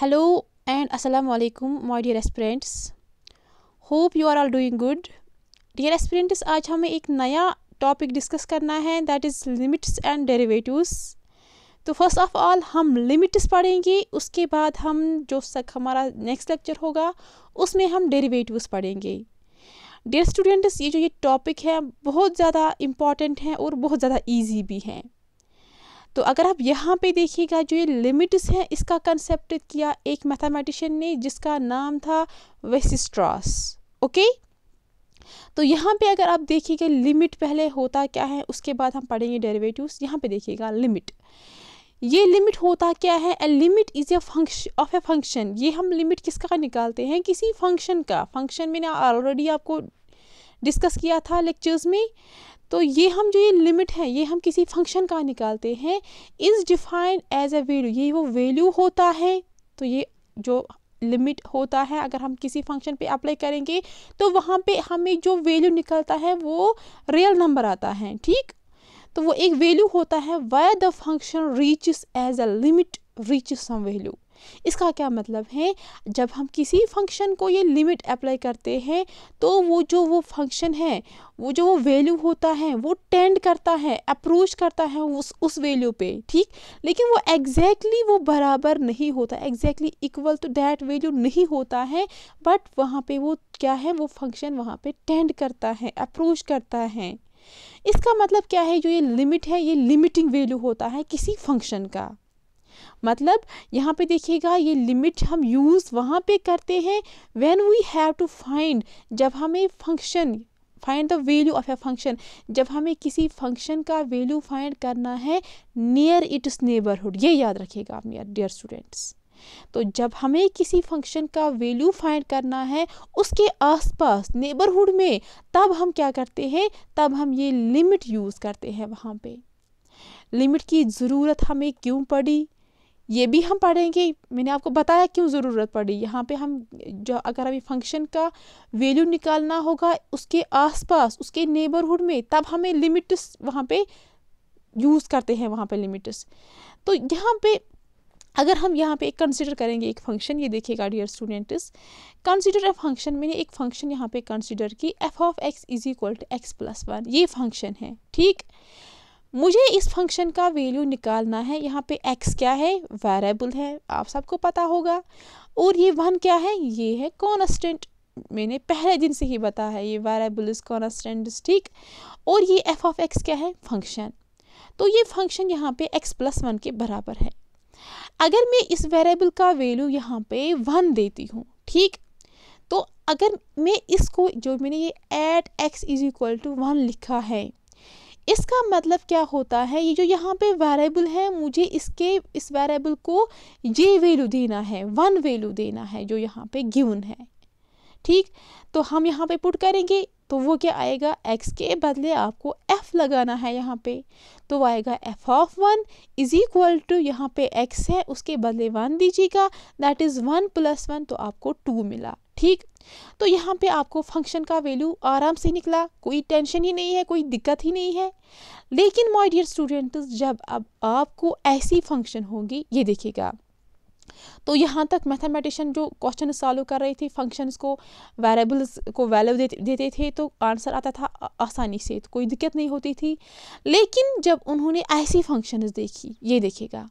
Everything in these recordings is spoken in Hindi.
Hello and Assalamu alaikum, my dear aspirants. Hope you are all doing good. Dear aspirants, आज हमें एक नया टॉपिक डिस्कस करना है that is limits and derivatives तो फर्स्ट ऑफ ऑल हम लिमिट्स पढ़ेंगे उसके बाद हम जो सक हमारा नेक्स्ट लेक्चर होगा उसमें हम डेरिवेटिव्स पढ़ेंगे डियर स्टूडेंट्स ये जो ये टॉपिक है बहुत ज़्यादा इम्पॉर्टेंट हैं और बहुत ज़्यादा ईजी भी हैं तो अगर आप यहाँ पे देखिएगा जो ये लिमिट्स हैं इसका कंसेप्ट किया एक मैथमेटिशियन ने जिसका नाम था वेसिस्ट्रॉस ओके तो यहाँ पे अगर आप देखिएगा लिमिट पहले होता क्या है उसके बाद हम पढ़ेंगे डेरिवेटिव्स यहाँ पे देखिएगा लिमिट ये लिमिट होता क्या है a limit is a function of a function ये हम लिमिट किसका निकालते हैं किसी फंक्शन का फंक्शन मैंने ऑलरेडी आपको डिस्कस किया था लेक्चर्स में तो ये हम जो ये लिमिट है ये हम किसी फंक्शन का निकालते हैं is defined as a value ये वो वैल्यू होता है तो ये जो लिमिट होता है अगर हम किसी फंक्शन पे अप्लाई करेंगे तो वहाँ पे हमें जो वैल्यू निकलता है वो रियल नंबर आता है ठीक तो वो एक वैल्यू होता है why the function reaches as a limit reaches some value इसका क्या मतलब है जब हम किसी फंक्शन को ये लिमिट अप्लाई करते हैं तो वो जो वो फंक्शन है वो जो वो वैल्यू होता है वो टेंड करता है अप्रोच करता है उस उस वैल्यू पे ठीक लेकिन वो एग्जैक्टली exactly वो बराबर नहीं होता exactly equal to that value नहीं होता है बट वहाँ पे वो क्या है वो फंक्शन वहाँ पे टेंड करता है अप्रोच करता है इसका मतलब क्या है जो ये लिमिट है ये लिमिटिंग वैल्यू होता है किसी फंक्शन का मतलब यहाँ पे देखिएगा ये लिमिट हम यूज़ वहाँ पे करते हैं when we have to find जब हमें function find the value of a function जब हमें किसी फंक्शन का वैल्यू फाइंड करना है नियर इट्स नेबरहुड ये याद रखिएगा आप डियर स्टूडेंट्स तो जब हमें किसी फंक्शन का वैल्यू फाइंड करना है उसके आसपास नेबरहुड में तब हम क्या करते हैं तब हम ये लिमिट यूज़ करते हैं वहाँ पे लिमिट की ज़रूरत हमें क्यों पड़ी ये भी हम पढ़ेंगे मैंने आपको बताया क्यों ज़रूरत पड़ी यहाँ पे हम जो अगर हमें फंक्शन का वैल्यू निकालना होगा उसके आसपास उसके नेबरहुड में तब हमें लिमिट्स वहाँ पे यूज़ करते हैं वहाँ पे लिमिट्स तो यहाँ पे अगर हम यहाँ पे एक कंसिडर करेंगे एक फंक्शन ये देखिएगा dear students consider a function मैंने एक फंक्शन यहाँ पे कंसिडर की f of x is equal to x plus one ये फंक्शन है ठीक मुझे इस फंक्शन का वैल्यू निकालना है यहाँ पे एक्स क्या है वेरिएबल है आप सबको पता होगा और ये वन क्या है ये है कॉन्स्टेंट मैंने पहले दिन से ही बताया है ये वेरिएबल इज कॉन्स्टेंट ठीक और ये एफ ऑफ एक्स क्या है फंक्शन तो ये फंक्शन यहाँ पे एक्स प्लस वन के बराबर है अगर मैं इस वेरेबल का वैल्यू यहाँ पे वन देती हूँ ठीक तो अगर मैं इसको जो मैंने ये at x is equal to one लिखा है इसका मतलब क्या होता है ये जो यहाँ पे वेरेबल है मुझे इसके इस वेरेबल को ये वैल्यू देना है वन वैल्यू देना है जो यहाँ पे गिवन है ठीक तो हम यहाँ पे पुट करेंगे तो वो क्या आएगा एक्स के बदले आपको एफ लगाना है यहाँ पे तो वो आएगा f of one is equal to यहाँ पे एक्स है उसके बदले वन दीजिएगा that is one plus one तो आपको टू मिला ठीक तो यहाँ पे आपको फंक्शन का वैल्यू आराम से निकला कोई टेंशन ही नहीं है कोई दिक्कत ही नहीं है लेकिन माय डियर स्टूडेंट्स जब अब आपको ऐसी फंक्शन होंगी ये देखिएगा तो यहाँ तक मैथमेटिशियन जो क्वेश्चन सॉल्व कर रहे थे फंक्शंस को वेरिएबल्स को वैल्यू देते देते थे तो आंसर आता था आसानी से तो कोई दिक्कत नहीं होती थी लेकिन जब उन्होंने ऐसी फंक्शंस देखी ये देखेगा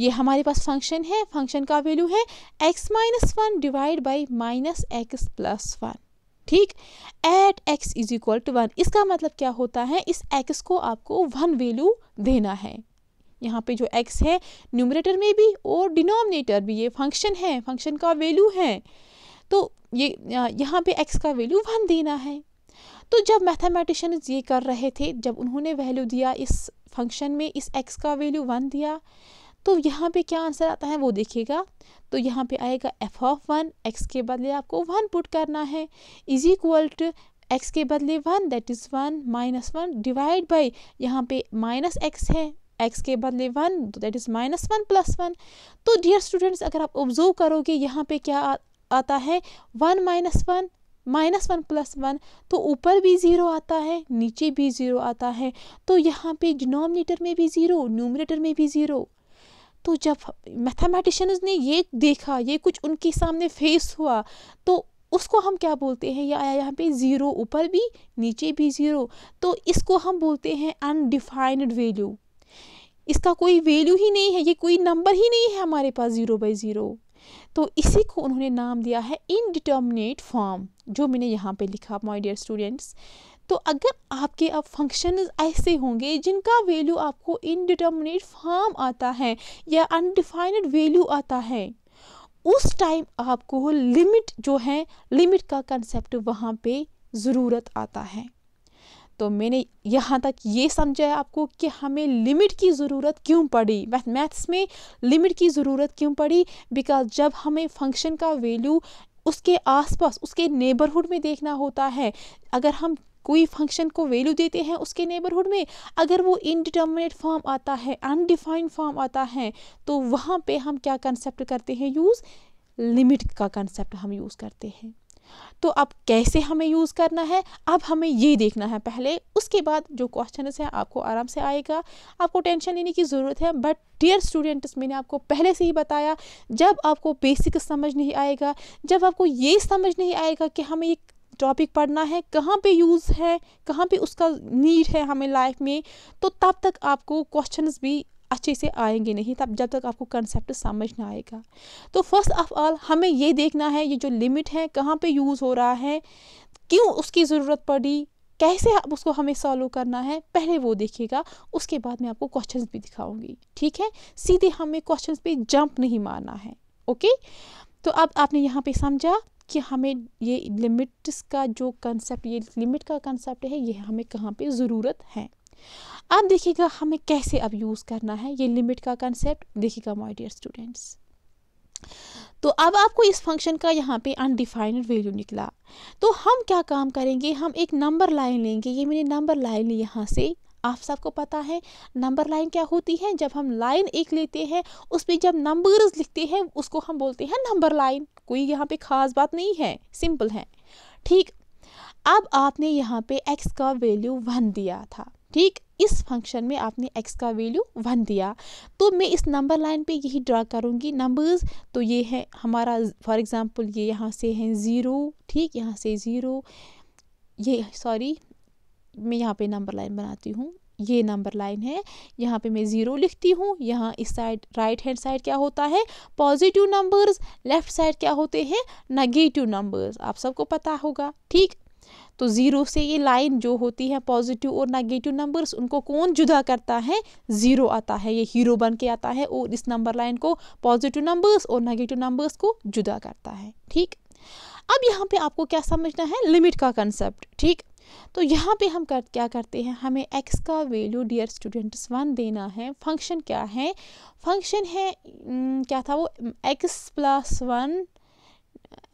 ये हमारे पास फंक्शन है फंक्शन का वैल्यू है x minus one divide by minus x plus one ठीक at x is equal to one इसका मतलब क्या होता है इस x को आपको वन वैल्यू देना है यहाँ पे जो एक्स है न्यूमरेटर में भी और डिनोमिनेटर भी ये फंक्शन है फंक्शन का वैल्यू है तो ये यहाँ पे एक्स का वैल्यू वन देना है तो जब मैथमेटिशंस ये कर रहे थे जब उन्होंने वैल्यू दिया इस फंक्शन में इस एक्स का वैल्यू वन दिया तो यहाँ पे क्या आंसर आता है वो देखिएगा तो यहाँ पे आएगा एफ ऑफ वन एक्स के बदले आपको वन पुट करना है इज इक्वल टू एक्स के बदले one that is one minus one divide by यहाँ पे माइनस एक्स है एक्स के बदले one that is minus one plus one तो डियर स्टूडेंट्स तो अगर आप ऑब्जर्व करोगे यहाँ पे क्या आ, आता है one minus one minus one plus one तो ऊपर भी ज़ीरो आता है नीचे भी ज़ीरो आता है तो यहाँ पे डिनोमिनेटर में भी ज़ीरो न्यूमिनेटर में भी ज़ीरो तो जब मैथमेटिशंस ने ये देखा ये कुछ उनके सामने फेस हुआ तो उसको हम क्या बोलते हैं या यहाँ पे ज़ीरो ऊपर भी नीचे भी ज़ीरो तो इसको हम बोलते हैं अनडिफाइंड वैल्यू इसका कोई वैल्यू ही नहीं है ये कोई नंबर ही नहीं है हमारे पास ज़ीरो बाई ज़ीरो तो इसी को उन्होंने नाम दिया है इनडिटर्मिनेट फॉर्म जो मैंने यहाँ पे लिखा माय डियर स्टूडेंट्स तो अगर आपके अब फंक्शन ऐसे होंगे जिनका वैल्यू आपको इनडिटर्मिनेट फॉर्म आता है या अनडिफाइनड वैल्यू आता है उस टाइम आपको लिमिट जो है लिमिट का कंसेप्ट वहाँ पे ज़रूरत आता है तो मैंने यहाँ तक ये समझा है आपको कि हमें लिमिट की ज़रूरत क्यों पड़ी मैथ्स में लिमिट की ज़रूरत क्यों पड़ी बिकॉज जब हमें फंक्शन का वैल्यू उसके आसपास उसके नेबरहुड में देखना होता है अगर हम कोई फंक्शन को वैल्यू देते हैं उसके नेबरहुड में अगर वो इनडिटर्मिनेट फॉर्म आता है अनडिफाइंड फॉर्म आता है तो वहाँ पे हम क्या कंसेप्ट करते हैं यूज़ लिमिट का कंसेप्ट हम यूज़ करते हैं तो अब कैसे हमें यूज़ करना है अब हमें ये देखना है पहले उसके बाद जो क्वेश्चन है आपको आराम से आएगा आपको टेंशन लेने की ज़रूरत है बट डियर स्टूडेंट्स मैंने आपको पहले से ही बताया जब आपको बेसिक समझ नहीं आएगा जब आपको ये समझ नहीं आएगा कि हमें ये टॉपिक पढ़ना है कहाँ पे यूज़ है कहाँ पे उसका नीड है हमें लाइफ में तो तब तक आपको क्वेश्चंस भी अच्छे से आएंगे नहीं तब जब तक आपको कंसेप्ट समझ ना आएगा तो फर्स्ट ऑफ ऑल हमें ये देखना है ये जो लिमिट है कहाँ पे यूज़ हो रहा है क्यों उसकी ज़रूरत पड़ी कैसे आप उसको हमें सॉल्व करना है पहले वो देखिएगा उसके बाद मैं आपको क्वेश्चंस भी दिखाऊंगी ठीक है सीधे हमें क्वेश्चंस पे जंप नहीं मारना है ओके तो अब आपने यहाँ पे समझा कि हमें ये लिमिट्स का जो कंसेप्ट ये लिमिट का कंसेप्ट है ये हमें कहाँ पे ज़रूरत है अब देखिएगा हमें कैसे अब यूज़ करना है ये लिमिट का कंसेप्ट देखिएगा माय डियर स्टूडेंट्स तो अब आपको इस फंक्शन का यहाँ पे अनडिफाइंड वैल्यू निकला तो हम क्या काम करेंगे हम एक नंबर लाइन लेंगे ये मैंने नंबर लाइन ली यहाँ से आप सबको पता है नंबर लाइन क्या होती है जब हम लाइन एक लेते हैं उस पर जब नंबर्स लिखते हैं उसको हम बोलते हैं नंबर लाइन कोई यहाँ पे ख़ास बात नहीं है सिंपल है ठीक अब आपने यहाँ पे x का वैल्यू वन दिया था ठीक इस फंक्शन में आपने x का वैल्यू वन दिया तो मैं इस नंबर लाइन पे यही ड्रा करूँगी नंबर्स तो ये है हमारा फॉर एग्ज़ाम्पल ये यहाँ से हैं ज़ीरो ठीक यहाँ से ज़ीरो ये सॉरी मैं यहाँ पे नंबर लाइन बनाती हूँ ये नंबर लाइन है यहाँ पे मैं ज़ीरो लिखती हूँ यहाँ इस साइड राइट हैंड साइड क्या होता है पॉजिटिव नंबर्स लेफ्ट साइड क्या होते हैं नेगेटिव नंबर्स आप सबको पता होगा ठीक तो ज़ीरो से ये लाइन जो होती है पॉजिटिव और नेगेटिव नंबर्स उनको कौन जुदा करता है ज़ीरो आता है ये हीरो बन के आता है और इस नंबर लाइन को पॉजिटिव नंबर्स और नेगेटिव नंबर्स को जुदा करता है ठीक अब यहाँ पे आपको क्या समझना है लिमिट का कंसेप्ट ठीक तो यहाँ पे हम कर क्या करते हैं हमें एक्स का वैल्यू डियर स्टूडेंट्स वन देना है फंक्शन क्या है फंक्शन है क्या था वो एक्स प्लस वन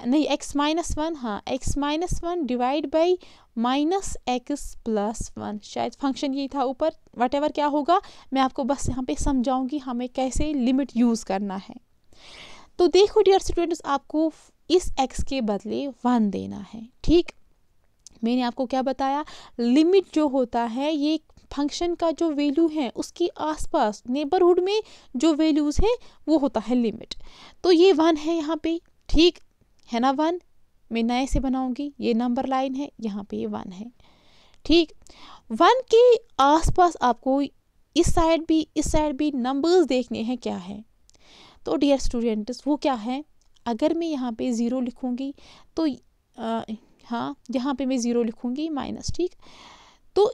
नहीं एक्स माइनस वन हाँ x minus one divide by minus x plus one शायद फंक्शन यही था ऊपर वट एवर क्या होगा मैं आपको बस यहाँ पे समझाऊंगी हमें कैसे लिमिट यूज़ करना है तो देखो डियर स्टूडेंट्स आपको इस एक्स के बदले वन देना है ठीक मैंने आपको क्या बताया लिमिट जो होता है ये फंक्शन का जो वैल्यू है उसके आसपास नेबरहुड में जो वैल्यूज़ है वो होता है लिमिट तो ये वन है यहाँ पे ठीक है ना वन मैं नए से बनाऊंगी ये नंबर लाइन है यहाँ पे ये वन है ठीक वन के आसपास आपको इस साइड भी इस साइड भी नंबर्स देखने हैं क्या है तो डियर स्टूडेंट्स वो क्या है अगर मैं यहाँ पे ज़ीरो लिखूँगी तो हाँ यहाँ पे मैं ज़ीरो लिखूँगी माइनस ठीक तो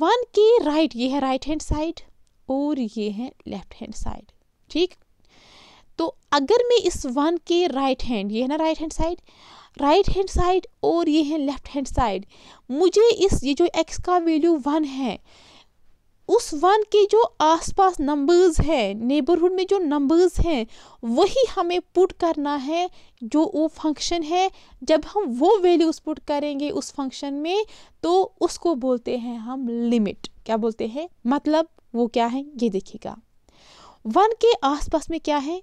वन के राइट ये है राइट हैंड साइड और ये है लेफ्ट हैंड साइड ठीक तो अगर मैं इस वन के राइट हैंड ये है ना right hand side right hand side और ये है लेफ्ट हैंड साइड मुझे इस ये जो एक्स का वैल्यू वन है उस वन के जो आसपास नंबर्स हैं नेबरहुड में जो नंबर्स हैं वही हमें पुट करना है जो वो फंक्शन है जब हम वो वैल्यूज़ पुट करेंगे उस फंक्शन में तो उसको बोलते हैं हम लिमिट क्या बोलते हैं मतलब वो क्या है ये देखिएगा वन के आसपास में क्या है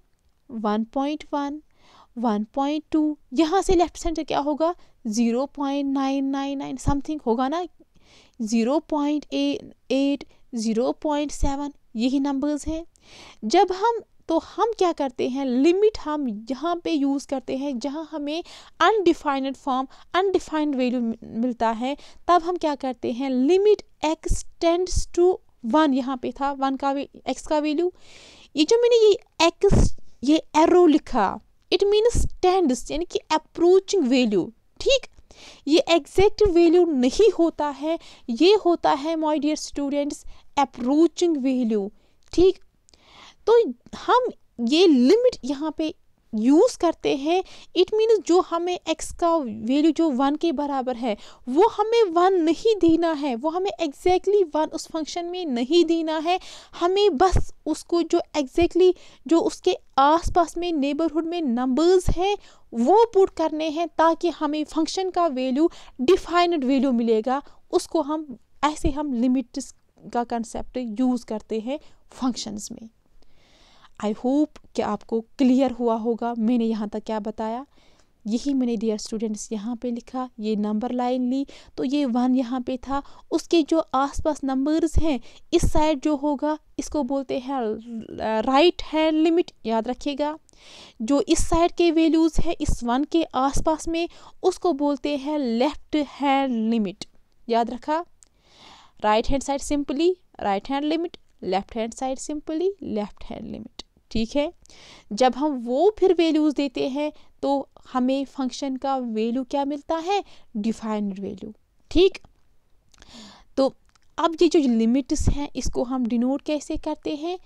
one point one one point two यहाँ से लेफ्ट सेंटर क्या होगा zero point nine nine nine something होगा ना ज़ीरो पॉइंट एट 0.7 यही नंबर्स हैं जब हम तो हम क्या करते हैं लिमिट हम यहाँ पे यूज़ करते हैं जहाँ हमें अनडिफाइनड फॉर्म अनडिफाइंड वैल्यू मिलता है तब हम क्या करते हैं limit x tends to one यहाँ पे था वन का एक्स का वैल्यू ये जो मैंने ये एक्स ये एरो लिखा इट मीन्स टेंड्स यानी कि अप्रोचिंग वैल्यू ठीक ये एग्जैक्ट वैल्यू नहीं होता है ये होता है my dear students approaching value ठीक तो हम ये लिमिट यहाँ पे यूज़ करते हैं इट मीन्स जो हमें एक्स का वैल्यू जो वन के बराबर है वो हमें वन नहीं देना है वो हमें एग्जैक्टली exactly वन उस फंक्शन में नहीं देना है हमें बस उसको जो एग्जैक्टली exactly जो उसके आसपास में नेबरहुड में नंबर्स हैं वो पुट करने हैं ताकि हमें फंक्शन का वैल्यू डिफाइनड वैल्यू मिलेगा उसको हम ऐसे हम लिमिट्स का कंसेप्ट यूज़ करते हैं फंक्शंस में आई होप कि आपको क्लियर हुआ होगा मैंने यहाँ तक क्या बताया यही मैंने डियर स्टूडेंट्स यहाँ पे लिखा ये नंबर लाइन ली तो ये वन यहाँ पे था उसके जो आसपास नंबर्स हैं इस साइड जो होगा इसको बोलते हैं राइट हैंड लिमिट याद रखिएगा जो इस साइड के वैल्यूज़ हैं इस वन के आसपास में उसको बोलते हैं लेफ्ट हैंड लिमिट याद रखा right hand side simply right hand limit left hand side simply left hand limit ठीक है जब हम वो फिर वैल्यूज़ देते हैं तो हमें फंक्शन का वैल्यू क्या मिलता है डिफाइंड वैल्यू ठीक तो अब ये जो लिमिट्स हैं इसको हम डिनोट कैसे करते हैं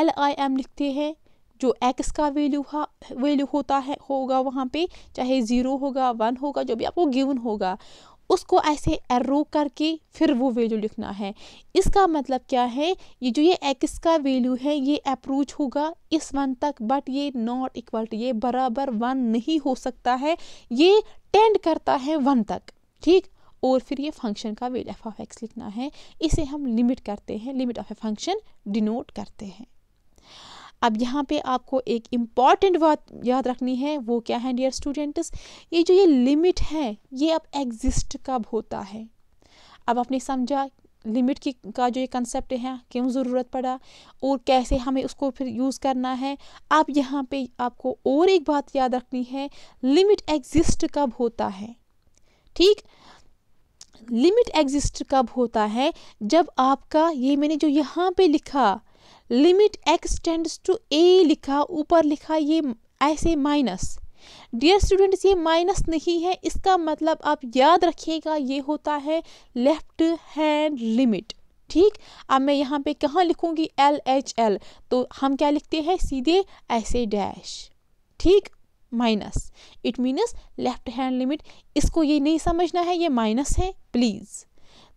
एल आई एम लिखते हैं जो एक्स का वैल्यू वैल्यू होता है होगा वहाँ पे चाहे ज़ीरो होगा वन होगा जो भी आपको गिवन होगा उसको ऐसे एरो करके फिर वो वैल्यू लिखना है इसका मतलब क्या है ये जो ये एक्स का वैल्यू है ये अप्रोच होगा इस वन तक बट ये नॉट इक्वल टू ये बराबर वन नहीं हो सकता है ये टेंड करता है वन तक ठीक और फिर ये फंक्शन का वैल्यू एफ ऑफ एक्स लिखना है इसे हम लिमिट करते हैं limit of a function denote करते हैं अब यहाँ पे आपको एक इम्पॉर्टेंट बात याद रखनी है वो क्या है डियर स्टूडेंट्स ये जो ये लिमिट है ये अब एग्जिस्ट कब होता है अब आपने समझा लिमिट की का जो ये कंसेप्ट है क्यों ज़रूरत पड़ा और कैसे हमें उसको फिर यूज़ करना है अब यहाँ पे आपको और एक बात याद रखनी है लिमिट एग्जिस्ट कब होता है ठीक लिमिट एग्जिस्ट कब होता है जब आपका ये मैंने जो यहाँ पे लिखा limit x tends to a लिखा ऊपर लिखा ये ऐसे माइनस डियर स्टूडेंट्स ये माइनस नहीं है इसका मतलब आप याद रखिएगा ये होता है लेफ्ट हैंड लिमिट ठीक अब मैं यहाँ पे कहाँ लिखूँगी एल एच एल तो हम क्या लिखते हैं सीधे ऐसे डैश ठीक minus it means left hand limit इसको ये नहीं समझना है ये माइनस है प्लीज़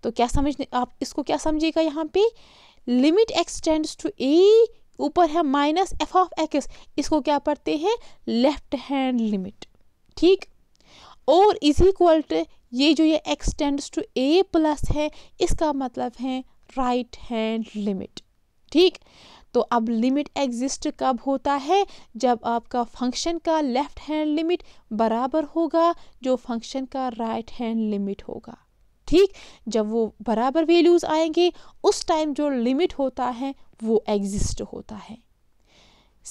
तो क्या समझ आप इसको क्या समझिएगा यहाँ पे लिमिट एक्सटेंड्स टू ए ऊपर है माइनस एफ ऑफ एक्स इसको क्या पढ़ते हैं लेफ्ट हैंड लिमिट ठीक और इज इक्वल टू ये जो ये एक्सटेंड्स टू ए प्लस है इसका मतलब है राइट हैंड लिमिट ठीक तो अब लिमिट एग्जिस्ट कब होता है जब आपका फंक्शन का लेफ़्ट हैंड लिमिट बराबर होगा जो फंक्शन का राइट हैंड लिमिट होगा ठीक जब वो बराबर वैल्यूज़ आएंगे उस टाइम जो लिमिट होता है वो एग्जिस्ट होता है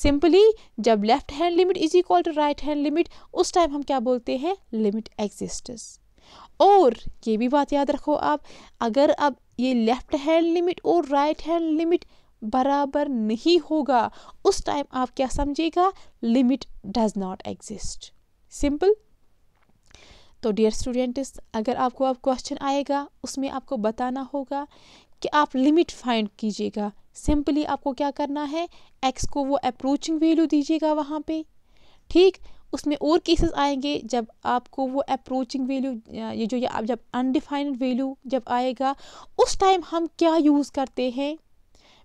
सिंपली जब left hand limit is equal to right hand limit उस टाइम हम क्या बोलते हैं लिमिट एग्जिस्ट और ये भी बात याद रखो आप अगर अब ये लेफ्ट हैंड लिमिट और राइट हैंड लिमिट बराबर नहीं होगा उस टाइम आप क्या समझेगा limit does not exist simple तो डियर स्टूडेंट्स अगर आपको अब क्वेश्चन आएगा उसमें आपको बताना होगा कि आप लिमिट फाइंड कीजिएगा सिंपली आपको क्या करना है एक्स को वो अप्रोचिंग वैल्यू दीजिएगा वहाँ पे ठीक उसमें और केसेस आएंगे जब आपको वो अप्रोचिंग वैल्यू ये जो ये आप जब अनडिफाइंड वैल्यू जब आएगा उस टाइम हम क्या यूज़ करते हैं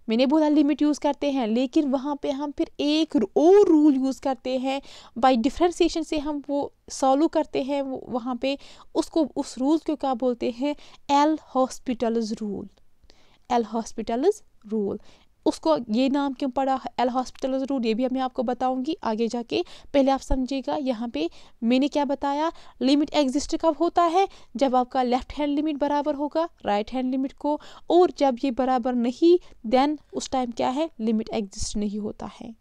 मैंने बोला लिमिट यूज़ करते हैं लेकिन वहाँ पे हम फिर एक और रूल यूज़ करते हैं बाय डिफ्रेंसीशन से हम वो सॉल्व करते हैं वो वहाँ पे उसको उस रूल को क्या बोलते हैं L hospitals rule L hospitals rule उसको ये नाम क्यों पड़ा एल हॉस्पिटल ज़रूर ये भी मैं आपको बताऊंगी आगे जाके पहले आप समझिएगा यहाँ पे मैंने क्या बताया लिमिट एग्जिस्ट कब होता है जब आपका लेफ्ट हैंड लिमिट बराबर होगा राइट हैंड लिमिट को और जब ये बराबर नहीं देन उस टाइम क्या है लिमिट एग्जिस्ट नहीं होता है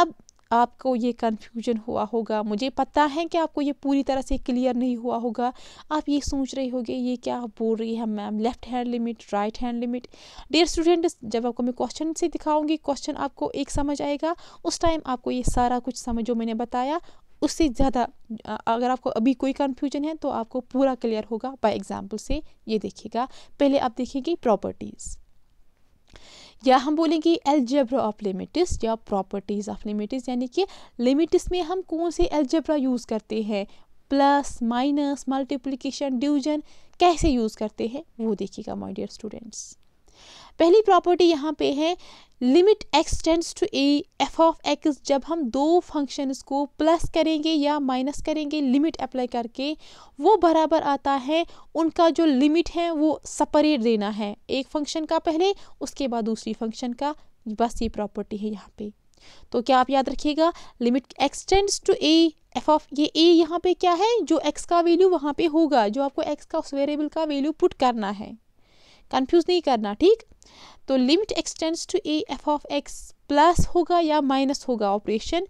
अब आपको ये कन्फ्यूजन हुआ होगा मुझे पता है कि आपको ये पूरी तरह से क्लियर नहीं हुआ होगा आप ये सोच रहे होगे ये क्या बोल रही है ma'am left hand limit right hand limit dear students जब आपको मैं क्वेश्चन से दिखाऊंगी क्वेश्चन आपको एक समझ आएगा उस टाइम आपको ये सारा कुछ समझ जो मैंने बताया उससे ज़्यादा अगर आपको अभी कोई कन्फ्यूजन है तो आपको पूरा क्लियर होगा बाई एग्जाम्पल से ये देखिएगा पहले आप देखेंगे प्रॉपर्टीज़ या हम बोलेंगे एल्जेब्रा ऑफ लिमिट्स या प्रॉपर्टीज़ ऑफ लिमिटिस यानी कि लिमिट्स में हम कौन से एल्जेब्रा यूज़ करते हैं प्लस माइनस मल्टीप्लिकेशन डिवीजन कैसे यूज़ करते हैं वो देखिएगा माय डियर स्टूडेंट्स पहली प्रॉपर्टी यहाँ पे है limit x tends to a f of x जब हम दो फंक्शंस को प्लस करेंगे या माइनस करेंगे लिमिट अप्लाई करके वो बराबर आता है उनका जो लिमिट है वो सपरेट देना है एक फंक्शन का पहले उसके बाद दूसरी फंक्शन का बस ये प्रॉपर्टी है यहाँ पे तो क्या आप याद रखिएगा limit x tends to a f of ये ए यहाँ पे क्या है जो एक्स का वैल्यू वहाँ पे होगा जो आपको एक्स का उस वेरिएबल का वैल्यू पुट करना है कंफ्यूज नहीं करना ठीक तो limit x tends to a f of x plus होगा या माइनस होगा ऑपरेशन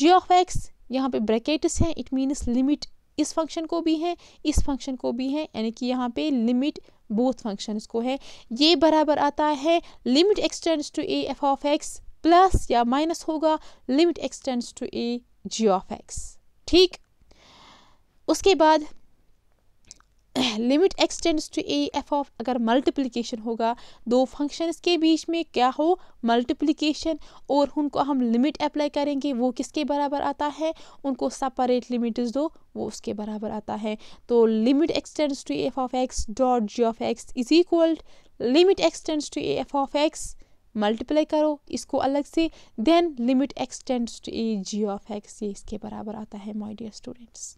जी ऑफ एक्स यहाँ पे ब्रैकेट्स हैं इट मीन्स लिमिट इस फंक्शन को भी है इस फंक्शन को भी है यानी कि यहाँ पे लिमिट बोथ फंक्शंस को है ये बराबर आता है limit x tends to a f of x plus या माइनस होगा limit x tends to a g of x ठीक उसके बाद limit x tends to a f of अगर मल्टीप्लिकेशन होगा दो फंक्शंस के बीच में क्या हो मल्टीप्लिकेशन और उनको हम लिमिट अप्लाई करेंगे वो किसके बराबर आता है उनको सेपरेट लिमिट्स दो वो उसके बराबर आता है तो limit x tends to f of x dot g of x is equal limit x tends to a f of x multiply करो इसको अलग से then limit x tends to a g of x ये इसके बराबर आता है माय डियर स्टूडेंट्स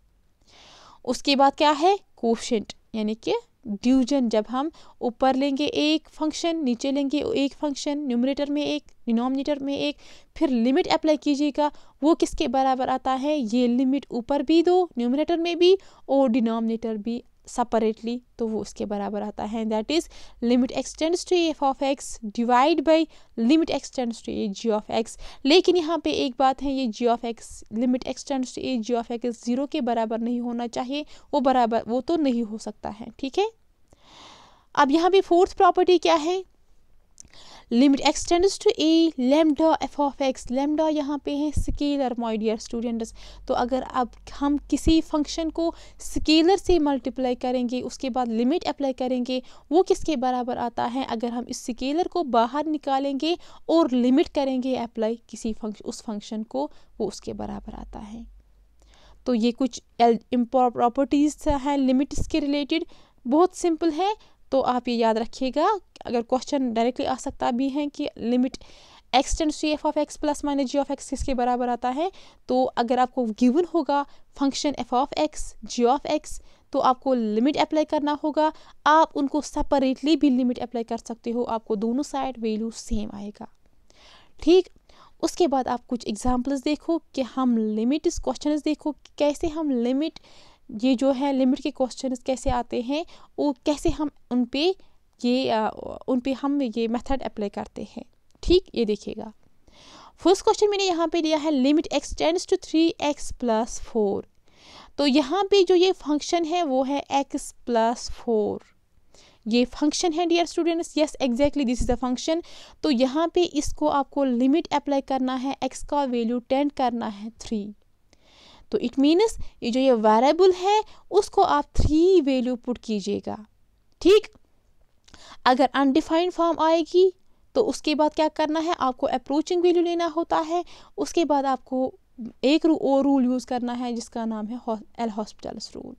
उसके बाद क्या है कोशेंट यानी कि ड्यूजन जब हम ऊपर लेंगे एक फंक्शन नीचे लेंगे एक फंक्शन न्यूमरेटर में एक डिनोमिनेटर में एक फिर लिमिट अप्लाई कीजिएगा वो किसके बराबर आता है ये लिमिट ऊपर भी दो न्यूमरेटर में भी और डिनोमिनेटर भी सपरेटली तो वो उसके बराबर आता है that is limit x tends to f of x divide by limit x tends to a g of x लेकिन यहाँ पे एक बात है ये g of x limit x tends to a g of x zero के बराबर नहीं होना चाहिए वो बराबर वो तो नहीं हो सकता है ठीक है अब यहाँ पे फोर्थ प्रॉपर्टी क्या है limit x tends to a lambda f of x lambda यहाँ पे है स्केलर माय डियर स्टूडेंट्स तो अगर अब हम किसी फंक्शन को स्केलर से मल्टीप्लाई करेंगे उसके बाद लिमिट अप्लाई करेंगे वो किसके बराबर आता है अगर हम इस स्केलर को बाहर निकालेंगे और लिमिट करेंगे अप्लाई किसी फंक्शन उस फंक्शन को वो उसके बराबर आता है तो ये कुछ प्रॉपर्टीज़ हैं लिमिट्स के रिलेटेड बहुत सिंपल है तो आप ये याद रखिएगा अगर क्वेश्चन डायरेक्टली आ सकता भी है कि limit x tend c f of x plus minus g of x किसके बराबर आता है तो अगर आपको गिवन होगा function f of x g of x तो आपको लिमिट अप्लाई करना होगा आप उनको सेपरेटली भी लिमिट अप्लाई कर सकते हो आपको दोनों साइड वैल्यू सेम आएगा ठीक उसके बाद आप कुछ एग्जाम्पल्स देखो कि हम लिमिट क्वेश्चन देखो कैसे हम लिमिट ये जो है लिमिट के क्वेश्चन कैसे आते हैं वो कैसे हम उन पर ये उन पर हम ये मेथड अप्लाई करते हैं ठीक ये देखिएगा फर्स्ट क्वेश्चन मैंने यहाँ पे लिया है limit x tends to three x plus four तो यहाँ पे जो ये फंक्शन है वो है एक्स प्लस फोर ये फंक्शन है dear students yes exactly this is a function तो यहाँ पे इसको आपको लिमिट अप्लाई करना है एक्स का वैल्यू टेंड करना है थ्री तो इट मीनस ये जो ये वेरेबल है उसको आप थ्री वैल्यू पुट कीजिएगा ठीक अगर अनडिफाइंड फॉर्म आएगी तो उसके बाद क्या करना है आपको अप्रोचिंग वैल्यू लेना होता है उसके बाद आपको एक रू और रूल यूज़ करना है जिसका नाम है एल हॉस्पिटल्स रूल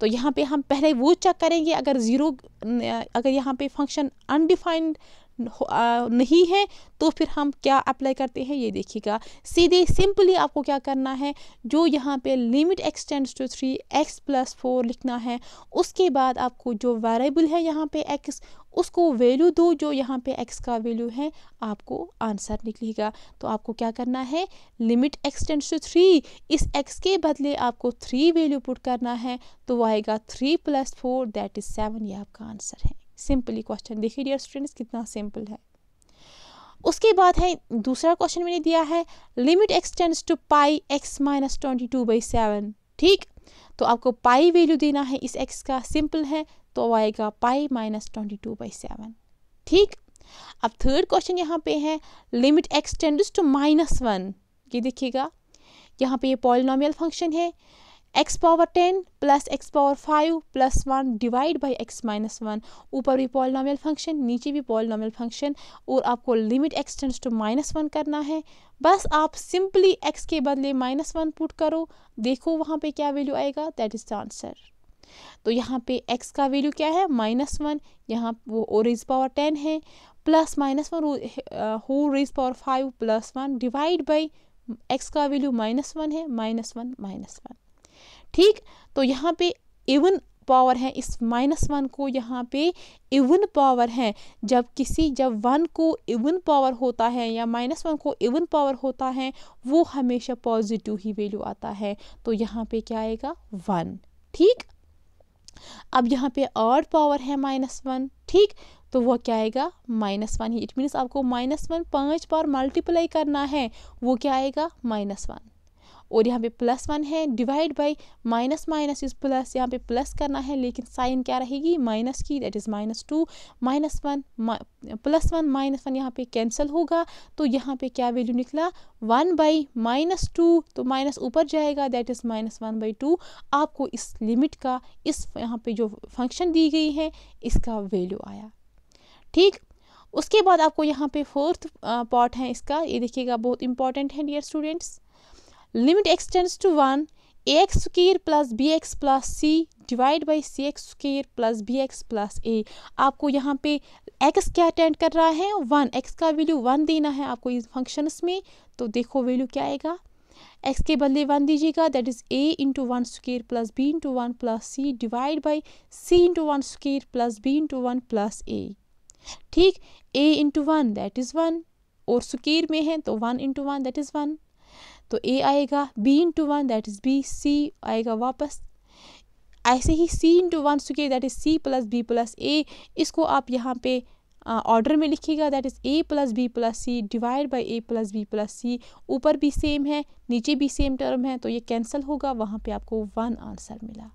तो यहाँ पे हम पहले वो चेक करेंगे अगर ज़ीरो अगर यहाँ पे फंक्शन अनडिफाइंड नहीं है तो फिर हम क्या अप्लाई करते हैं ये देखिएगा सीधे सिंपली आपको क्या करना है जो यहाँ पे limit x tends to three x plus four लिखना है उसके बाद आपको जो वेरिएबल है यहाँ पे एक्स उसको वैल्यू दो जो यहाँ पे एक्स का वैल्यू है आपको आंसर निकलेगा तो आपको क्या करना है लिमिट एक्सटेंड्स टू थ्री इस एक्स के बदले आपको थ्री वैल्यू पुट करना है तो आएगा three plus four that is seven ये आपका आंसर है सिंपली क्वेश्चन देखिए डियर स्टूडेंट्स कितना सिंपल है उसके बाद है दूसरा क्वेश्चन मैंने दिया है limit x tends to pi x minus twenty two by seven ठीक तो आपको पाई वैल्यू देना है इस एक्स का सिंपल है तो आएगा pi minus twenty two by seven ठीक अब थर्ड क्वेश्चन यहाँ पे है limit x tends to minus one ये देखिएगा यहाँ पे ये पॉलिनॉमियल फंक्शन है x power ten plus x power five plus one divide by x minus one ऊपर भी पॉलिनॉमियल फंक्शन नीचे भी पॉलिनॉमियल फंक्शन और आपको limit x tends to minus one करना है बस आप सिंपली एक्स के बदले माइनस वन पुट करो देखो वहाँ पे क्या वैल्यू आएगा दैट इज़ द आंसर तो यहाँ पे x का वैल्यू क्या है माइनस वन यहाँ वो और रेज पावर टेन है प्लस माइनस वन हो raise power five plus one divide by x का वैल्यू माइनस वन है माइनस वन माइनस वन ठीक तो यहाँ पे इवन पावर है इस माइनस वन को यहाँ पे इवन पावर है जब किसी जब वन को इवन पावर होता है या माइनस वन को इवन पावर होता है वो हमेशा पॉजिटिव ही वैल्यू आता है तो यहाँ पे क्या आएगा वन ठीक अब यहाँ पे ऑड पावर है माइनस वन ठीक तो वह क्या आएगा माइनस वन ही इट मीन्स आपको माइनस वन पाँच बार मल्टीप्लाई करना है वो क्या आएगा माइनस वन और यहाँ पे प्लस वन है divide by minus minus is plus यहाँ पे प्लस करना है लेकिन साइन क्या रहेगी माइनस की that is minus two minus one plus one minus one यहाँ पे कैंसिल होगा तो यहाँ पे क्या वैल्यू निकला वन बाई माइनस टू तो माइनस ऊपर जाएगा that is minus one by two आपको इस लिमिट का इस यहाँ पे जो फंक्शन दी गई है इसका वैल्यू आया ठीक उसके बाद आपको यहाँ पे फोर्थ पार्ट है इसका ये देखिएगा बहुत इंपॉर्टेंट है dear students limit x tends to one a x square plus b x plus c divide by c x square plus b x plus a आपको यहाँ पे एक्स क्या अटेंड कर रहा है वन एक्स का वैल्यू वन देना है आपको इस फंक्शंस में तो देखो वैल्यू क्या आएगा एक्स के बदले वन दीजिएगा that is a into one square plus b into one plus c divide by c into one square plus b into one plus a ठीक a into one that is one और स्क्र में है तो one into one that is one तो ए आएगा b into one that is b c आएगा वापस ऐसे ही सी इन टू वन सुखिए that is c plus b plus a इसको आप यहाँ पे ऑर्डर में लिखिएगा that is a plus b plus c divide by a plus b plus c ऊपर भी सेम है नीचे भी सेम टर्म है तो ये कैंसिल होगा वहाँ पे आपको वन आंसर मिला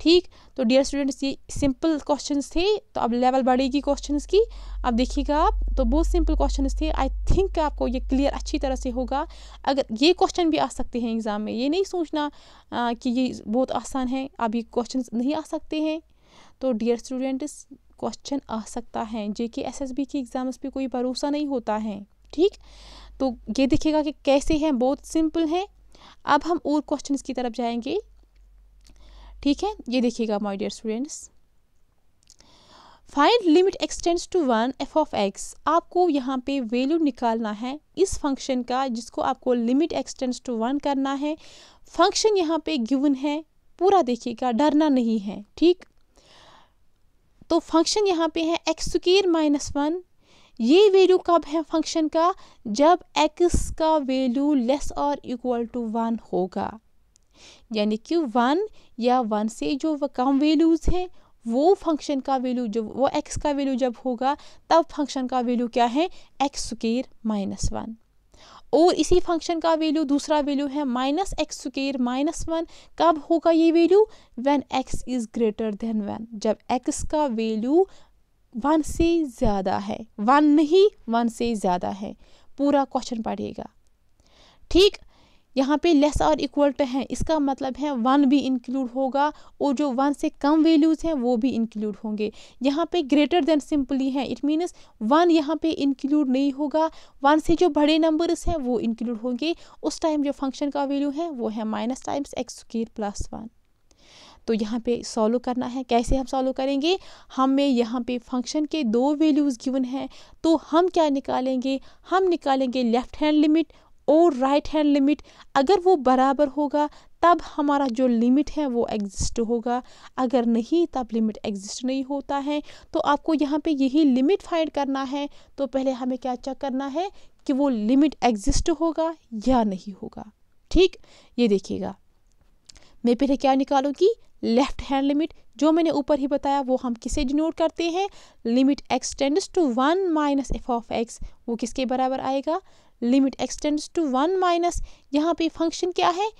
ठीक तो डियर स्टूडेंट्स ये सिंपल क्वेश्चंस थे तो अब लेवल बढ़ेगी क्वेश्चंस की अब देखिएगा आप तो बहुत सिंपल क्वेश्चंस थे आई थिंक आपको ये क्लियर अच्छी तरह से होगा अगर ये क्वेश्चन भी आ सकते हैं एग्ज़ाम में ये नहीं सोचना आ, कि ये बहुत आसान है अब ये क्वेश्चन नहीं आ सकते हैं तो डियर स्टूडेंट्स क्वेश्चन आ सकता है J K S S B के एग्ज़ाम्स पर कोई भरोसा नहीं होता है ठीक तो ये दिखेगा कि कैसे हैं बहुत सिंपल हैं अब हम और क्वेश्चंस की तरफ जाएंगे ठीक है ये देखिएगा my dear students find limit x tends to one f of x आपको यहाँ पे वैल्यू निकालना है इस फंक्शन का जिसको आपको लिमिट एक्सटेंड्स टू वन करना है फंक्शन यहाँ पे गिवन है पूरा देखिएगा डरना नहीं है ठीक तो फंक्शन यहाँ पे है एक्स स्क्र माइनस वन ये वैल्यू कब है फंक्शन का जब एक्स का वैल्यू लेस और इक्वल टू वन होगा यानी कि वन या वन से जो कम वैल्यूज़ हैं वो फंक्शन का वैल्यू जब वो एक्स का वैल्यू जब होगा तब फंक्शन का वैल्यू क्या है एक्स स्केर माइनस वन और इसी फंक्शन का वैल्यू दूसरा वैल्यू है minus x square minus one कब होगा ये value when x is greater than one जब एक्स का वैल्यू वन से ज़्यादा है वन नहीं वन से ज़्यादा है पूरा क्वेश्चन पढ़ेगा ठीक यहाँ पे लेस और इक्वल टू है इसका मतलब है वन भी इंक्लूड होगा और जो वन से कम वैल्यूज़ हैं वो भी इंक्लूड होंगे यहाँ पे ग्रेटर देन सिंपली है इट मीनस वन यहाँ पे इंक्लूड नहीं होगा वन से जो बड़े नंबर्स हैं वो इंक्लूड होंगे उस टाइम जो फंक्शन का वैल्यू है वो है minus times x square plus one तो यहाँ पे सॉल्व करना है कैसे हम सॉल्व करेंगे हमें यहाँ पे फंक्शन के दो वैल्यूज़ गिवन हैं तो हम क्या निकालेंगे हम निकालेंगे लेफ़्ट हैंड लिमिट और राइट हैंड लिमिट अगर वो बराबर होगा तब हमारा जो लिमिट है वो एग्जिस्ट होगा अगर नहीं तब लिमिट एग्जिस्ट नहीं होता है तो आपको यहाँ पे यही लिमिट फाइंड करना है तो पहले हमें क्या चेक करना है कि वो लिमिट एग्जिस्ट होगा या नहीं होगा ठीक ये देखिएगा मैं पहले क्या निकालूंगी लेफ्ट हैंड लिमिट जो मैंने ऊपर ही बताया वो हम किसे डिनोट करते हैं limit x tends to one minus f of x वो किसके बराबर आएगा limit x tends to one minus यहाँ पे फंक्शन क्या है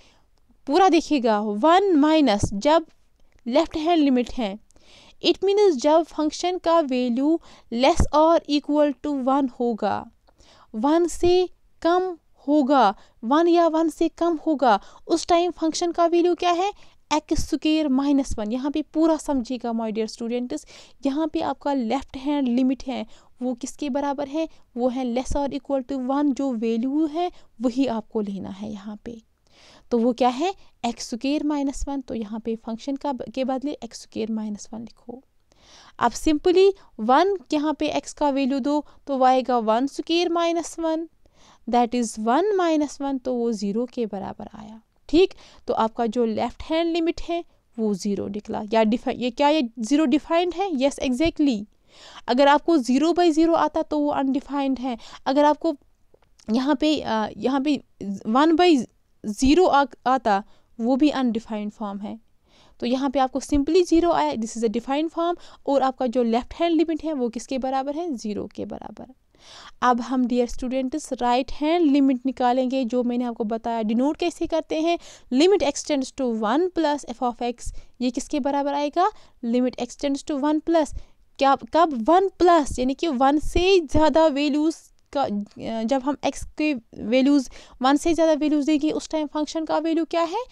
पूरा देखिएगा वन माइनस जब लेफ्ट हैंड लिमिट है इट मीनस जब फंक्शन का वैल्यू लेस और इक्वल टू वन होगा वन से कम होगा वन या वन से कम होगा उस टाइम फंक्शन का वैल्यू क्या है एक्स स्क्र माइनस वन यहाँ पे पूरा समझिएगा माय डियर स्टूडेंट्स यहाँ पे आपका लेफ्ट हैंड लिमिट है वो किसके बराबर है वो है लेस और इक्वल टू वन जो वैल्यू है वही आपको लेना है यहाँ पे तो वो क्या है एक्स स्क्र माइनस वन तो यहाँ पे फंक्शन का के बदले एक्स स्क्र माइनस वन लिखो अब सिंपली वन यहाँ पे एक्स का वैल्यू दो तो आएगा one square minus one that is one minus one तो वो ज़ीरो के बराबर आया ठीक तो आपका जो लेफ़्ट हैंड लिमिट है वो ज़ीरो निकला या डिफाइन ये क्या ये ज़ीरो डिफाइंड है येस एग्जैक्टली अगर आपको ज़ीरो बाई ज़ीरो आता तो वो अनडिफाइंड है अगर आपको यहाँ पे यहाँ पे वन बाई ज़ीरो आता वो भी अनडिफाइंड फॉर्म है तो यहाँ पे आपको सिंपली ज़ीरो आया this is a defined form और आपका जो लेफ़्ट हैंड लिमिट है वो किसके बराबर है ज़ीरो के बराबर अब हम dear students right hand limit निकालेंगे जो मैंने आपको बताया डिनोट कैसे करते हैं limit x tends to one plus f of x ये किसके बराबर आएगा limit x tends to one plus क्या कब वन प्लस यानी कि वन से ज़्यादा वैल्यूज़ का जब हम एक्स के वैल्यूज़ वन से ज़्यादा वैल्यूज़ देंगे उस टाइम फंक्शन का वैल्यू क्या है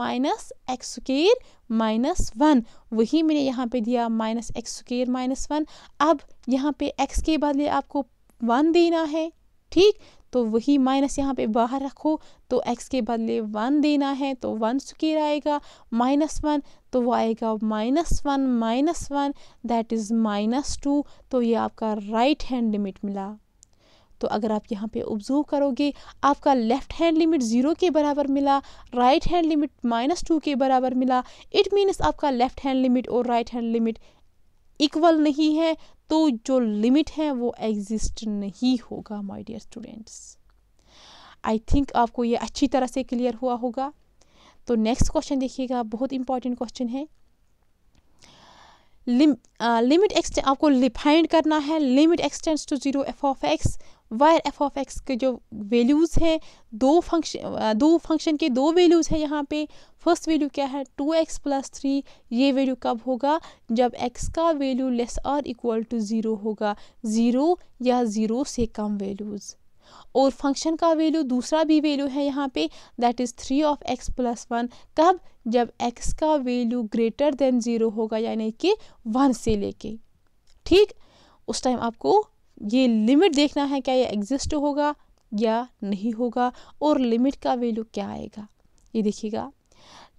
minus x square minus one वही मैंने यहाँ पे दिया minus x square minus one अब यहाँ पे एक्स के बदले आपको वन देना है ठीक तो वही माइनस यहाँ पे बाहर रखो तो एक्स के बदले वन देना है तो वन स्क्र आएगा माइनस वन तो वो आएगा minus one minus one that is minus two तो ये आपका राइट हैंड लिमिट मिला तो अगर आप यहाँ पे ऑब्जर्व करोगे आपका लेफ़्ट हैंड लिमिट ज़ीरो के बराबर मिला right hand limit minus two के बराबर मिला इट मीन्स आपका लेफ़्ट हैंड लिमिट और राइट हैंड लिमिट इक्वल नहीं है तो जो लिमिट है वो एग्जिस्ट नहीं होगा my dear students I think आपको ये अच्छी तरह से क्लियर हुआ होगा तो नेक्स्ट क्वेश्चन देखिएगा बहुत इंपॉर्टेंट क्वेश्चन है लिमिट एक्सटेंड uh, आपको लिफाइंड करना है limit x tends to zero f of x where f of x के जो वैल्यूज़ हैं दो फंक्शन दो फंक्शन के दो वैल्यूज़ हैं यहाँ पे फर्स्ट वैल्यू क्या है टू एक्स प्लस थ्री ये वैल्यू कब होगा जब एक्स का वैल्यू लेस और इक्वल टू ज़ीरो होगा ज़ीरो या ज़ीरो से कम वैल्यूज़ और फंक्शन का वैल्यू दूसरा भी वैल्यू है यहाँ पे that is three of x plus one कब जब एक्स का वैल्यू ग्रेटर देन ज़ीरो होगा यानी कि वन से लेके ठीक उस टाइम आपको ये लिमिट देखना है क्या ये एग्जिस्ट होगा या नहीं होगा और लिमिट का वैल्यू क्या आएगा ये देखिएगा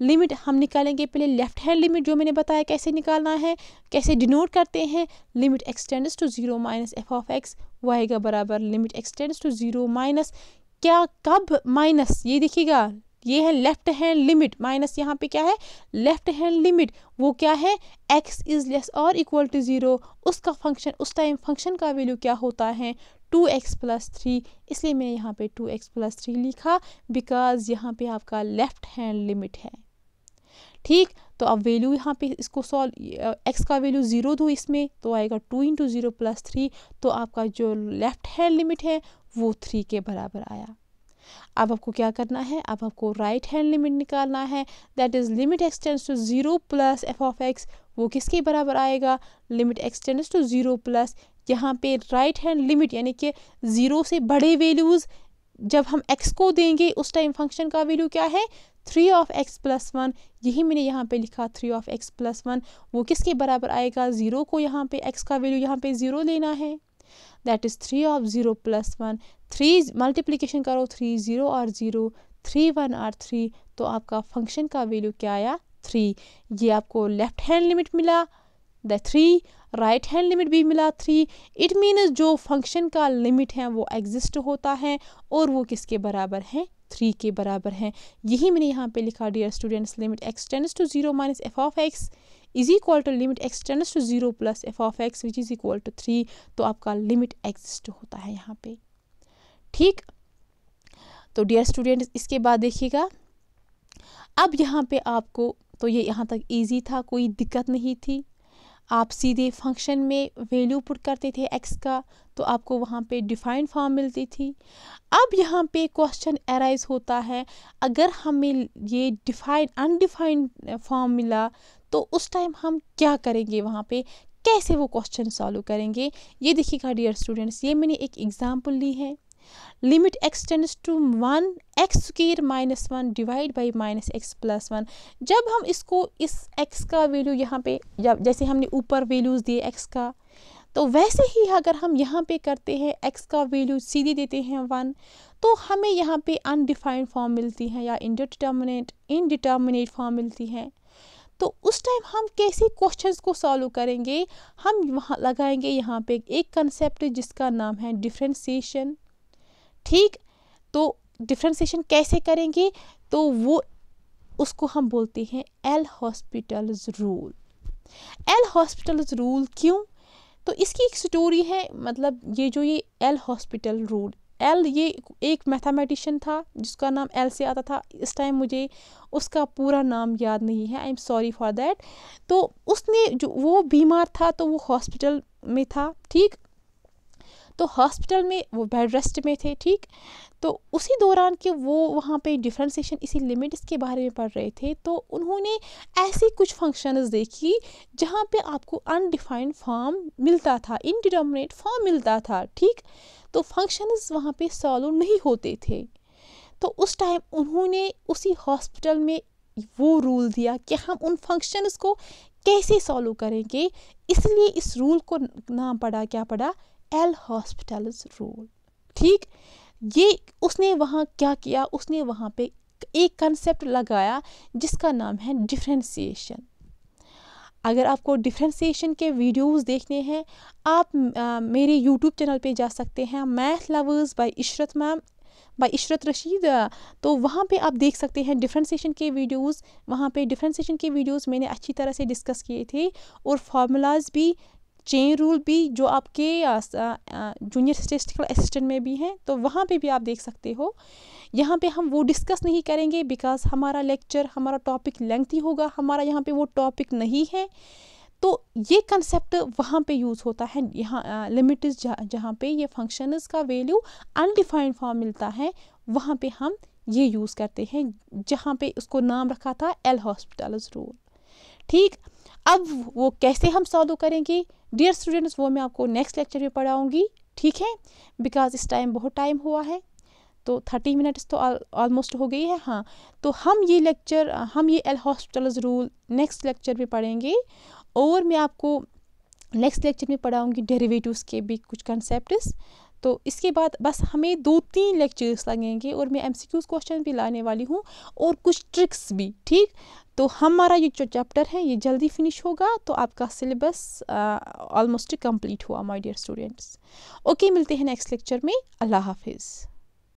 लिमिट हम निकालेंगे पहले लेफ्ट हैंड लिमिट जो मैंने बताया कैसे निकालना है कैसे डिनोट करते हैं limit x tends to zero minus f of x वाएगा बराबर limit x tends to zero minus क्या कब माइनस ये देखिएगा ये है लेफ्ट हैंड लिमिट माइनस यहाँ पे क्या है लेफ्ट हैंड लिमिट वो क्या है एक्स इज लेस और इक्वल टू ज़ीरो उसका फंक्शन उस टाइम फंक्शन का वैल्यू क्या होता है टू एक्स प्लस थ्री इसलिए मैंने यहाँ पे टू एक्स प्लस थ्री लिखा बिकॉज यहाँ पे आपका लेफ्ट हैंड लिमिट है ठीक तो अब वैल्यू यहाँ पे इसको सॉल्व एक्स का वैल्यू ज़ीरो दो इसमें तो आएगा two into zero plus three तो आपका जो लेफ्ट हैंड लिमिट है वो थ्री के बराबर आया अब आपको क्या करना है अब आपको राइट हैंड लिमिट निकालना है that is limit x tends to zero plus f of x वो किसके बराबर आएगा limit x tends to zero plus यहाँ पे राइट हैंड लिमिट यानी कि ज़ीरो से बड़े वैल्यूज़ जब हम एक्स को देंगे उस टाइम फंक्शन का वैल्यू क्या है three of x plus one यही मैंने यहाँ पे लिखा three of x plus one वो किसके बराबर आएगा ज़ीरो को यहाँ पे एक्स का वैल्यू यहाँ पे ज़ीरो लेना है that is three of zero plus one three multiplication करो थ्री ज़ीरो और ज़ीरो थ्री वन और थ्री तो आपका फंक्शन का वैल्यू क्या आया थ्री ये आपको लेफ्ट हैंड लिमिट मिला the three right hand limit भी मिला थ्री इट मीनस जो फंक्शन का लिमिट है वो एग्जिस्ट होता है और वो किसके बराबर है थ्री के बराबर है यही मैंने यहाँ पे लिखा dear students limit x tends to zero minus f of x is equal to limit x to zero plus f of x which is equal to three तो आपका लिमिट एग्जिस्ट होता है यहाँ पे ठीक तो डियर स्टूडेंट इसके बाद देखिएगा अब यहाँ पे आपको तो ये यहाँ तक इजी था कोई दिक्कत नहीं थी आप सीधे फंक्शन में वैल्यू पुट करते थे एक्स का तो आपको वहाँ पे डिफाइंड फॉर्म मिलती थी अब यहाँ पे क्वेश्चन एराइज होता है अगर हमें ये डिफाइंड अनडिफाइंड फॉर्म मिला तो उस टाइम हम क्या करेंगे वहाँ पे कैसे वो क्वेश्चन सॉल्व करेंगे ये देखिएगा डियर स्टूडेंट्स ये मैंने एक एग्जाम्पल ली है limit x tends to one x square minus one divide by minus x plus one जब हम इसको इस एक्स का वैल्यू यहाँ पे जैसे हमने ऊपर वैल्यूज़ दिए एक्स का तो वैसे ही अगर हम यहाँ पे करते हैं एक्स का वैल्यू सीधे देते हैं वन तो हमें यहाँ पे अनडिफाइंड फॉर्म मिलती है या इनडिटर्मिनेट इनडिटर्मिनेट फॉर्म मिलती है तो उस टाइम हम कैसे क्वेश्चंस को सॉल्व करेंगे हम वहाँ लगाएंगे यहाँ पे एक कंसेप्ट जिसका नाम है डिफ्रेंसीशन ठीक तो डिफ्रेंसीशन कैसे करेंगे तो वो उसको हम बोलते हैं L hospitals rule L hospitals rule क्यों तो इसकी एक स्टोरी है मतलब ये जो ये एल हॉस्पिटल रूल एल ये एक मैथमेटिशियन था जिसका नाम एल से आता था इस टाइम मुझे उसका पूरा नाम याद नहीं है I am sorry for that तो उसने जो वो बीमार था तो वो हॉस्पिटल में था ठीक तो हॉस्पिटल में वो बेड रेस्ट में थे ठीक तो उसी दौरान कि वो वहाँ पे डिफ्रेंसीशन इसी लिमिट्स के बारे में पढ़ रहे थे तो उन्होंने ऐसी कुछ फंक्शंस देखी जहाँ पे आपको अनडिफाइंड फॉर्म मिलता था इनडिटर्मिनेट फॉर्म मिलता था ठीक तो फंक्शंस वहाँ पे सॉल्व नहीं होते थे तो उस टाइम उन्होंने उसी हॉस्पिटल में वो रूल दिया कि हम उन फंक्शंस को कैसे सॉल्व करेंगे इसलिए इस रूल को नाम पड़ा क्या पड़ा एल हॉस्पिटल्स रोल ठीक ये उसने वहाँ क्या किया उसने वहाँ पे एक कंसेप्ट लगाया जिसका नाम है डिफ्रेंसीशन अगर आपको डिफ्रेंसीशन के वीडियोस देखने हैं आप आ, मेरे यूट्यूब चैनल पे जा सकते हैं math lovers by Ishrat ma'am by Ishrat Rashid तो वहाँ पे आप देख सकते हैं डिफ्रेंसीशन के वीडियोस वहाँ पे डिफ्रेंसीशन के वीडियोस मैंने अच्छी तरह से डिस्कस किए थे और फार्मूलाज भी चेन रूल भी जो आपके जूनियर स्टेटिस्टिकल असिस्टेंट में भी हैं तो वहाँ पे भी आप देख सकते हो यहाँ पे हम वो डिस्कस नहीं करेंगे बिकॉज हमारा लेक्चर हमारा टॉपिक लेंथी होगा हमारा यहाँ पे वो टॉपिक नहीं है तो ये कंसेप्ट वहाँ पे यूज़ होता है यहाँ लिमिट जहाँ पे ये फंक्शनस का वैल्यू अनडिफाइंड फॉर्म मिलता है वहाँ पे हम ये यूज़ करते हैं जहाँ पे उसको नाम रखा था एल हॉस्पिटल रूल ठीक अब वो कैसे हम सॉल्व करेंगे डियर स्टूडेंट्स वो मैं आपको नेक्स्ट लेक्चर में पढ़ाऊँगी ठीक है बिकॉज इस टाइम बहुत टाइम हुआ है तो थर्टी मिनट्स तो ऑलमोस्ट हो गई है हाँ तो हम ये लेक्चर हम ये L hospitals rule next lecture में पढ़ेंगे और मैं आपको नेक्स्ट लेक्चर में पढ़ाऊँगी डेरिवेटिव्स के भी कुछ कंसेप्ट तो इसके बाद बस हमें दो तीन लेक्चर्स लगेंगे और मैं एम सी क्वेश्चन भी लाने वाली हूँ और कुछ ट्रिक्स भी ठीक तो हमारा ये जो चैप्टर है ये जल्दी फिनिश होगा तो आपका सिलेबस ऑलमोस्ट कंप्लीट हुआ माय डियर स्टूडेंट्स ओके मिलते हैं नेक्स्ट लेक्चर में अल्लाह हाफिज़